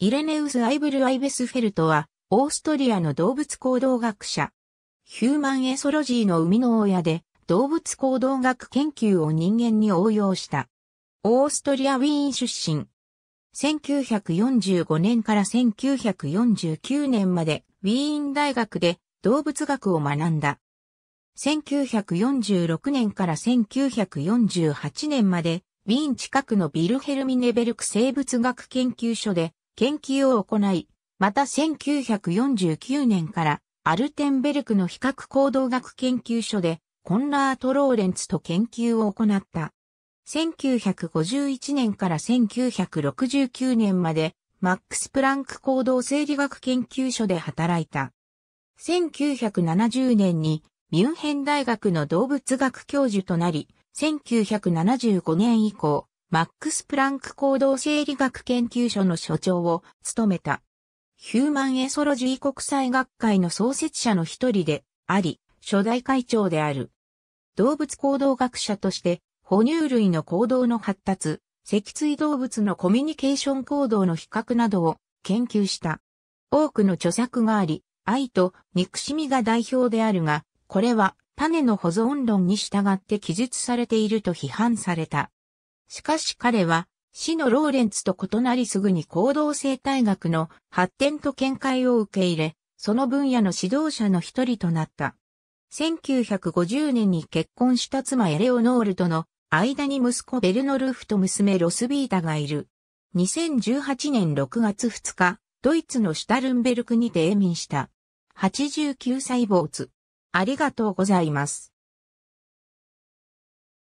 イレネウス・アイブル・アイベスフェルトは、オーストリアの動物行動学者。ヒューマンエソロジーの生みの親で、動物行動学研究を人間に応用した。オーストリア・ウィーン出身。1945年から1949年まで、ウィーン大学で動物学を学んだ。1946年から1948年まで、ウィーン近くのビルヘルミネベルク生物学研究所で研究を行い、また1949年からアルテンベルクの比較行動学研究所でコンラート・ローレンツと研究を行った。1951年から1969年までマックス・プランク行動生理学研究所で働いた。1970年にミュンヘン大学の動物学教授となり、1975年以降、マックス・プランク行動生理学研究所の所長を務めた。ヒューマンエソロジー国際学会の創設者の一人であり、初代会長である。動物行動学者として、哺乳類の行動の発達、脊椎動物のコミュニケーション行動の比較などを研究した。多くの著作があり、愛と憎しみが代表であるが、これは種の保存論に従って記述されていると批判された。しかし彼は、死のローレンツと異なりすぐに行動生態学の発展と見解を受け入れ、その分野の指導者の一人となった。1950年に結婚した妻エレオノールとの間に息子ベルノルフと娘ロスビータがいる。2018年6月2日、ドイツのシュタルンベルクにて永眠した。89歳坊主。ありがとうございます。